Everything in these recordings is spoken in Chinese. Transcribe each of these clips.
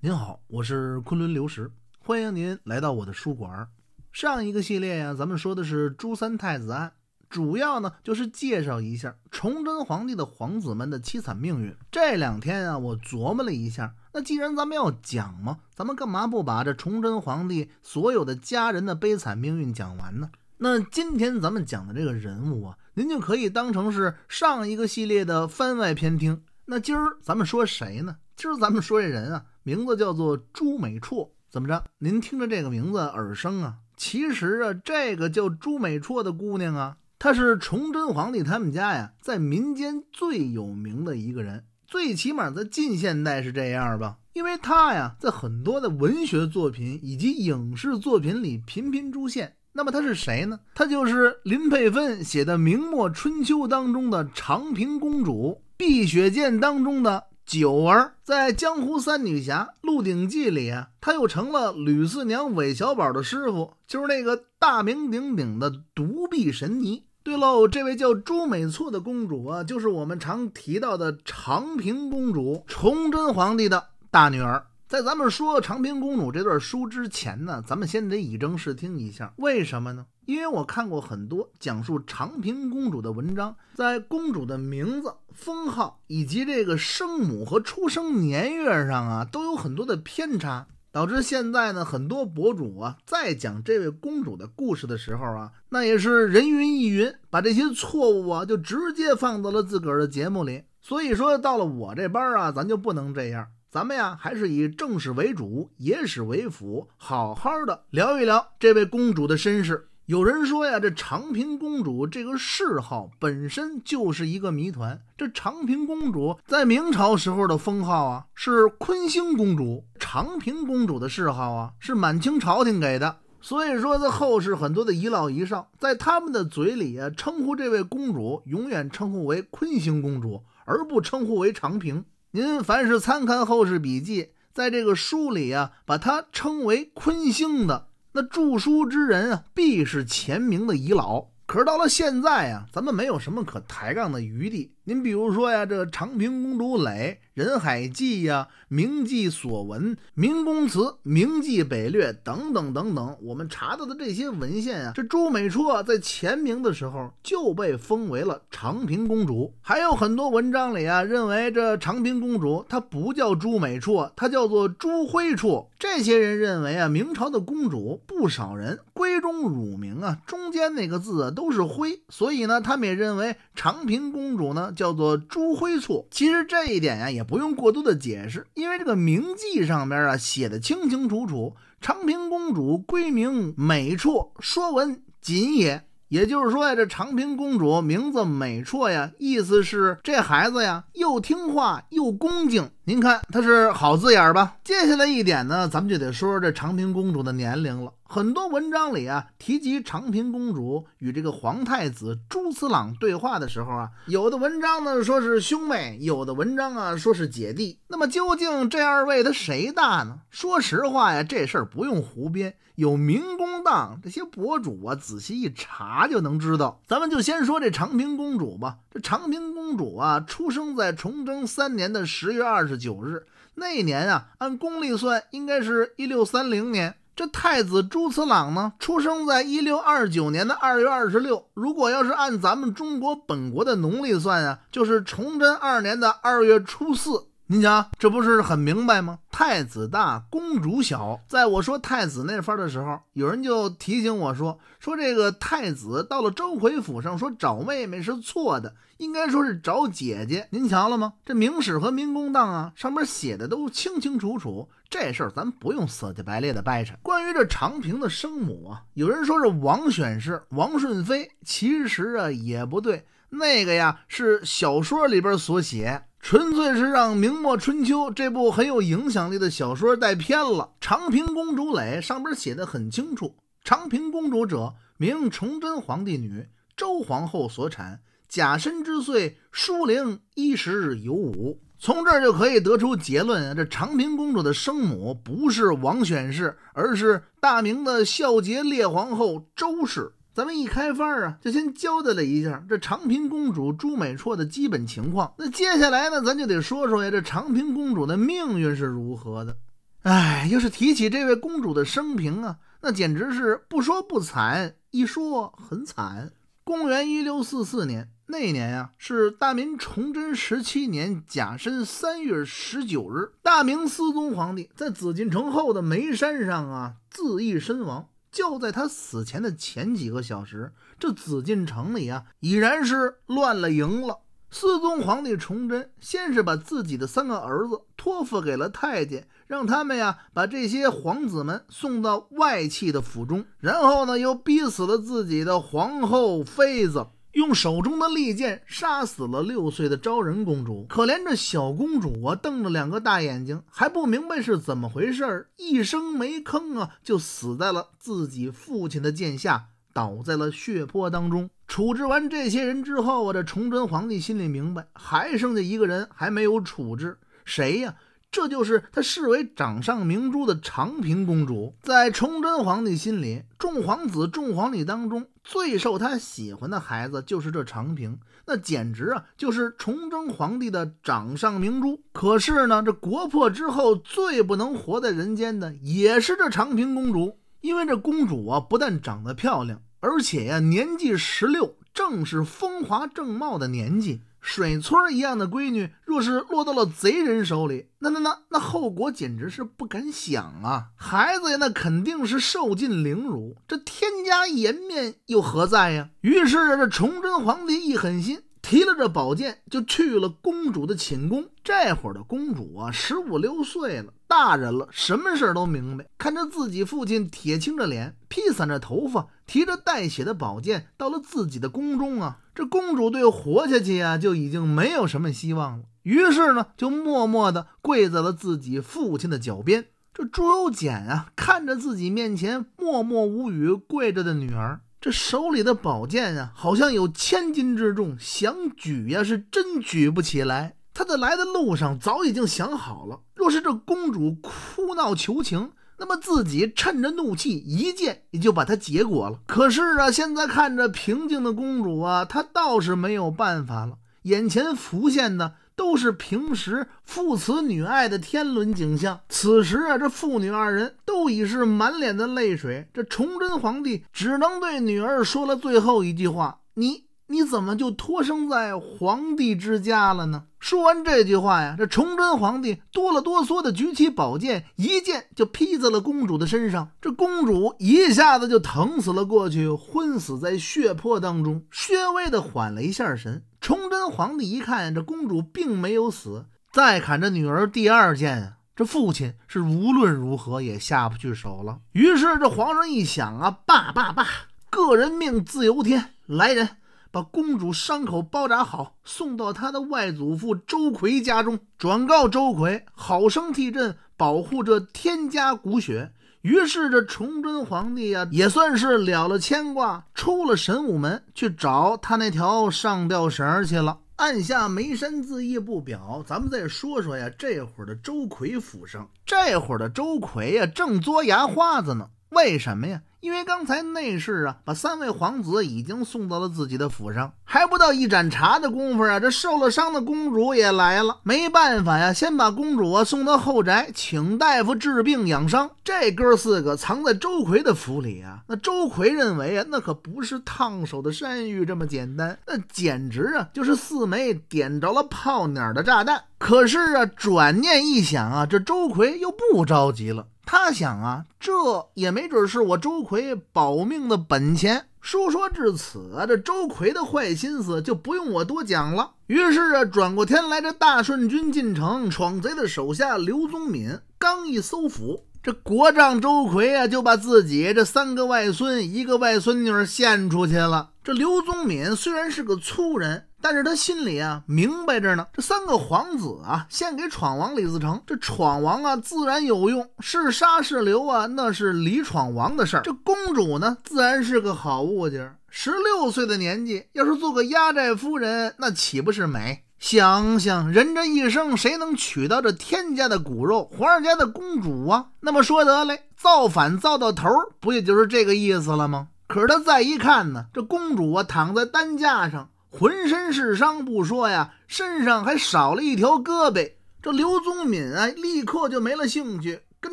您好，我是昆仑流石，欢迎您来到我的书馆。上一个系列呀，咱们说的是朱三太子案，主要呢就是介绍一下崇祯皇帝的皇子们的凄惨命运。这两天啊，我琢磨了一下，那既然咱们要讲嘛，咱们干嘛不把这崇祯皇帝所有的家人的悲惨命运讲完呢？那今天咱们讲的这个人物啊，您就可以当成是上一个系列的番外篇听。那今儿咱们说谁呢？今儿咱们说这人啊，名字叫做朱美绰，怎么着？您听着这个名字耳生啊？其实啊，这个叫朱美绰的姑娘啊，她是崇祯皇帝他们家呀，在民间最有名的一个人，最起码在近现代是这样吧？因为她呀，在很多的文学作品以及影视作品里频频出现。那么她是谁呢？她就是林佩芬写的《明末春秋》当中的长平公主。碧血剑当中的九儿，在江湖三女侠《鹿鼎记》里啊，她又成了吕四娘、韦小宝的师傅，就是那个大名鼎鼎的独臂神尼。对喽，这位叫朱美措的公主啊，就是我们常提到的长平公主，崇祯皇帝的大女儿。在咱们说长平公主这段书之前呢，咱们先得以正视听一下，为什么呢？因为我看过很多讲述长平公主的文章，在公主的名字、封号以及这个生母和出生年月上啊，都有很多的偏差，导致现在呢，很多博主啊，在讲这位公主的故事的时候啊，那也是人云亦云，把这些错误啊，就直接放到了自个儿的节目里。所以说，到了我这班啊，咱就不能这样，咱们呀，还是以正史为主，野史为辅，好好的聊一聊这位公主的身世。有人说呀，这长平公主这个谥号本身就是一个谜团。这长平公主在明朝时候的封号啊是坤兴公主，长平公主的谥号啊是满清朝廷给的。所以说，这后世很多的遗老遗少，在他们的嘴里啊称呼这位公主，永远称呼为坤兴公主，而不称呼为长平。您凡是参看后世笔记，在这个书里啊，把她称为坤兴的。那著书之人啊，必是前明的遗老。可是到了现在啊，咱们没有什么可抬杠的余地。您比如说呀，这长平公主、《垒》《人海记》呀、《明记所闻》、《明公祠》、《明记北略》等等等等，我们查到的这些文献啊，这朱美绰在前明的时候就被封为了长平公主。还有很多文章里啊，认为这长平公主她不叫朱美绰，她叫做朱辉绰。这些人认为啊，明朝的公主不少人闺中乳名啊，中间那个字啊都是辉，所以呢，他们也认为长平公主呢。叫做朱辉绰，其实这一点呀也不用过多的解释，因为这个名记上边啊写的清清楚楚，长平公主闺名美绰，说文谨也，也就是说呀，这长平公主名字美绰呀，意思是这孩子呀又听话又恭敬。您看它是好字眼儿吧？接下来一点呢，咱们就得说说这长平公主的年龄了。很多文章里啊，提及长平公主与这个皇太子朱慈朗对话的时候啊，有的文章呢说是兄妹，有的文章啊说是姐弟。那么究竟这二位他谁大呢？说实话呀，这事儿不用胡编，有明公档这些博主啊，仔细一查就能知道。咱们就先说这长平公主吧。这长平公主啊，出生在崇祯三年的十月二十。九日那年啊，按公历算应该是一六三零年。这太子朱慈朗呢，出生在一六二九年的二月二十六。如果要是按咱们中国本国的农历算啊，就是崇祯二年的二月初四。您瞧，这不是很明白吗？太子大，公主小。在我说太子那番的时候，有人就提醒我说：“说这个太子到了周回府上，说找妹妹是错的，应该说是找姐姐。”您瞧了吗？这《明史》和《民工档》啊，上面写的都清清楚楚。这事儿咱不用死乞白赖的掰扯。关于这长平的生母啊，有人说是王选氏、王顺妃，其实啊也不对。那个呀，是小说里边所写。纯粹是让《明末春秋》这部很有影响力的小说带偏了。长平公主垒上边写的很清楚：长平公主者，明崇祯皇帝女，周皇后所产，假身之岁，书龄一时有五。从这儿就可以得出结论：这长平公主的生母不是王选氏，而是大明的孝洁烈皇后周氏。咱们一开饭啊，就先交代了一下这长平公主朱美绰的基本情况。那接下来呢，咱就得说说呀，这长平公主的命运是如何的。哎，要是提起这位公主的生平啊，那简直是不说不惨，一说很惨。公元一六四四年那年啊，是大明崇祯十七年甲申三月十九日，大明思宗皇帝在紫禁城后的煤山上啊自缢身亡。就在他死前的前几个小时，这紫禁城里啊，已然是乱了营了。四宗皇帝崇祯先是把自己的三个儿子托付给了太监，让他们呀把这些皇子们送到外戚的府中，然后呢又逼死了自己的皇后妃子。用手中的利剑杀死了六岁的昭仁公主，可怜这小公主，啊，瞪着两个大眼睛还不明白是怎么回事儿，一声没吭啊，就死在了自己父亲的剑下，倒在了血泊当中。处置完这些人之后，啊，这崇祯皇帝心里明白，还剩下一个人还没有处置，谁呀？这就是他视为掌上明珠的长平公主，在崇祯皇帝心里，众皇子、众皇女当中最受他喜欢的孩子就是这长平，那简直啊就是崇祯皇帝的掌上明珠。可是呢，这国破之后最不能活在人间的也是这长平公主，因为这公主啊不但长得漂亮，而且呀年纪十六，正是风华正茂的年纪。水村一样的闺女，若是落到了贼人手里，那那那那后果简直是不敢想啊！孩子呀，那肯定是受尽凌辱，这天家颜面又何在呀？于是这崇祯皇帝一狠心。提了这宝剑，就去了公主的寝宫。这会儿的公主啊，十五六岁了，大人了，什么事儿都明白。看着自己父亲铁青着脸，披散着头发，提着带血的宝剑到了自己的宫中啊，这公主对活下去啊，就已经没有什么希望了。于是呢，就默默地跪在了自己父亲的脚边。这朱由检啊，看着自己面前默默无语跪着的女儿。这手里的宝剑啊，好像有千斤之重，想举呀是真举不起来。他在来的路上早已经想好了，若是这公主哭闹求情，那么自己趁着怒气一剑也就把她结果了。可是啊，现在看着平静的公主啊，他倒是没有办法了，眼前浮现的。都是平时父慈女爱的天伦景象。此时啊，这父女二人都已是满脸的泪水。这崇祯皇帝只能对女儿说了最后一句话：“你你怎么就托生在皇帝之家了呢？”说完这句话呀，这崇祯皇帝哆了哆嗦的举起宝剑，一剑就劈在了公主的身上。这公主一下子就疼死了过去，昏死在血泊当中，稍微的缓了一下神。崇祯皇帝一看，这公主并没有死，再砍这女儿第二剑这父亲是无论如何也下不去手了。于是这皇上一想啊，罢罢罢，个人命自由天。来人，把公主伤口包扎好，送到他的外祖父周奎家中，转告周奎，好生替朕保护这天家骨血。于是这崇祯皇帝呀，也算是了了牵挂，出了神武门去找他那条上吊绳去了。按下眉山自缢不表，咱们再说说呀，这会儿的周奎府上，这会儿的周奎呀，正嘬牙花子呢。为什么呀？因为刚才内侍啊，把三位皇子已经送到了自己的府上，还不到一盏茶的功夫啊，这受了伤的公主也来了。没办法呀，先把公主啊送到后宅，请大夫治病养伤。这哥四个藏在周奎的府里啊，那周奎认为啊，那可不是烫手的山芋这么简单，那简直啊就是四枚点着了炮捻儿的炸弹。可是啊，转念一想啊，这周奎又不着急了。他想啊，这也没准是我周奎保命的本钱。书说至此啊，这周奎的坏心思就不用我多讲了。于是啊，转过天来，这大顺军进城，闯贼的手下刘宗敏刚一搜府，这国丈周奎啊，就把自己这三个外孙一个外孙女献出去了。这刘宗敏虽然是个粗人。但是他心里啊明白着呢，这三个皇子啊，献给闯王李自成。这闯王啊，自然有用，是杀是留啊，那是李闯王的事儿。这公主呢，自然是个好物件。十六岁的年纪，要是做个压寨夫人，那岂不是美？想想人这一生，谁能娶到这天家的骨肉、皇上家的公主啊？那么说得嘞，造反造到头，不也就是这个意思了吗？可是他再一看呢，这公主啊，躺在担架上。浑身是伤不说呀，身上还少了一条胳膊。这刘宗敏啊，立刻就没了兴趣，跟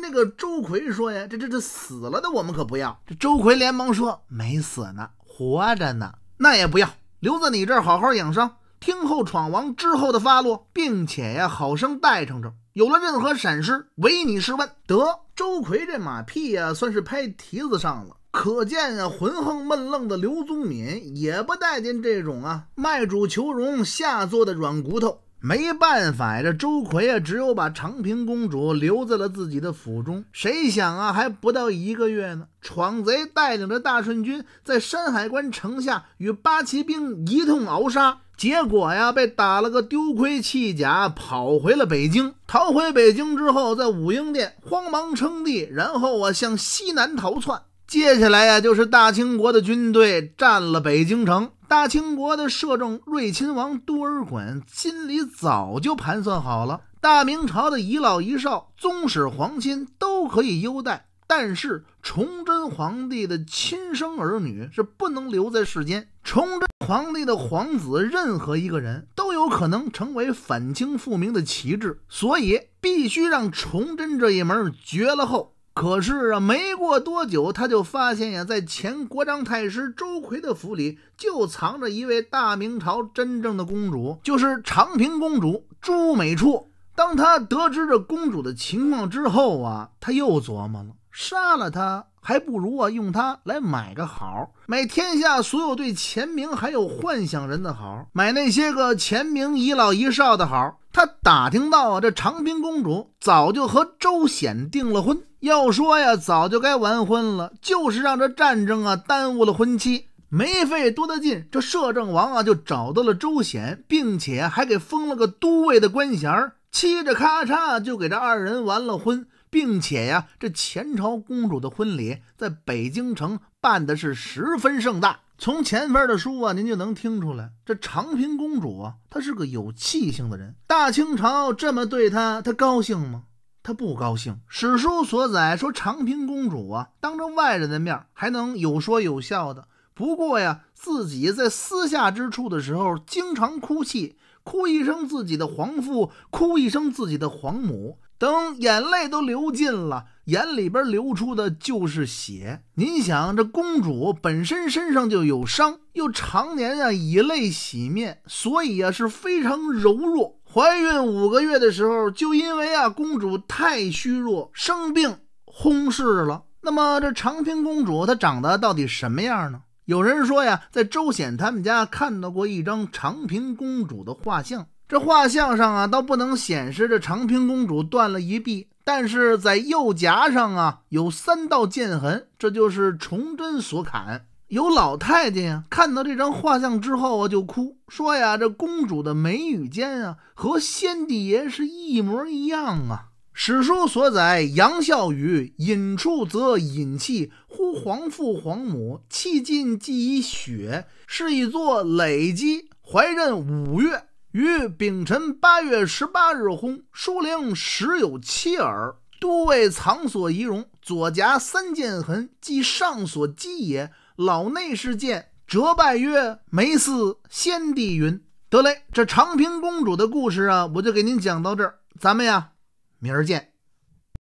那个周奎说呀：“这这这死了的，我们可不要。”这周奎连忙说：“没死呢，活着呢，那也不要，留在你这儿好好养伤，听候闯王之后的发落，并且呀，好生待上着，有了任何闪失，唯你是问。”得，周奎这马屁呀，算是拍蹄子上了。可见啊，浑横闷愣的刘宗敏也不待见这种啊卖主求荣、下作的软骨头。没办法，呀，这周奎啊，只有把长平公主留在了自己的府中。谁想啊，还不到一个月呢，闯贼带领着大顺军在山海关城下与八旗兵一通鏖杀，结果呀，被打了个丢盔弃甲，跑回了北京。逃回北京之后，在武英殿慌忙称帝，然后啊，向西南逃窜。接下来呀，就是大清国的军队占了北京城。大清国的摄政睿亲王多尔衮心里早就盘算好了：大明朝的遗老遗少宗室皇亲都可以优待，但是崇祯皇帝的亲生儿女是不能留在世间。崇祯皇帝的皇子，任何一个人都有可能成为反清复明的旗帜，所以必须让崇祯这一门绝了后。可是啊，没过多久，他就发现呀，在前国章太师周奎的府里，就藏着一位大明朝真正的公主，就是长平公主朱美处。当他得知这公主的情况之后啊，他又琢磨了：杀了她，还不如啊用她来买个好，买天下所有对钱明还有幻想人的好，买那些个钱明一老一少的好。他打听到啊，这长平公主早就和周显订了婚。要说呀，早就该完婚了，就是让这战争啊耽误了婚期，没费多大劲。这摄政王啊，就找到了周显，并且还给封了个都尉的官衔儿，嘁着咔嚓就给这二人完了婚，并且呀，这前朝公主的婚礼在北京城办的是十分盛大。从前边的书啊，您就能听出来，这长平公主啊，她是个有气性的人。大清朝这么对她，她高兴吗？她不高兴。史书所载说，长平公主啊，当着外人的面还能有说有笑的，不过呀，自己在私下之处的时候，经常哭泣。哭一声自己的皇父，哭一声自己的皇母，等眼泪都流尽了，眼里边流出的就是血。您想，这公主本身身上就有伤，又常年啊以泪洗面，所以啊是非常柔弱。怀孕五个月的时候，就因为啊公主太虚弱，生病轰逝了。那么这长平公主她长得到底什么样呢？有人说呀，在周显他们家看到过一张长平公主的画像。这画像上啊，倒不能显示这长平公主断了一臂，但是在右颊上啊有三道剑痕，这就是崇祯所砍。有老太监呀，看到这张画像之后啊，就哭说呀，这公主的眉宇间啊，和先帝爷是一模一样啊。史书所载，杨孝宇饮处则饮气，呼皇父皇母，气尽即以血，是以作累积。怀任五月，于丙辰八月十八日薨，书龄十有妻儿，都尉藏所遗容，左颊三剑痕，即上所击也。老内侍见，折拜曰：“梅似先帝云。”得嘞，这长平公主的故事啊，我就给您讲到这儿，咱们呀。明儿见。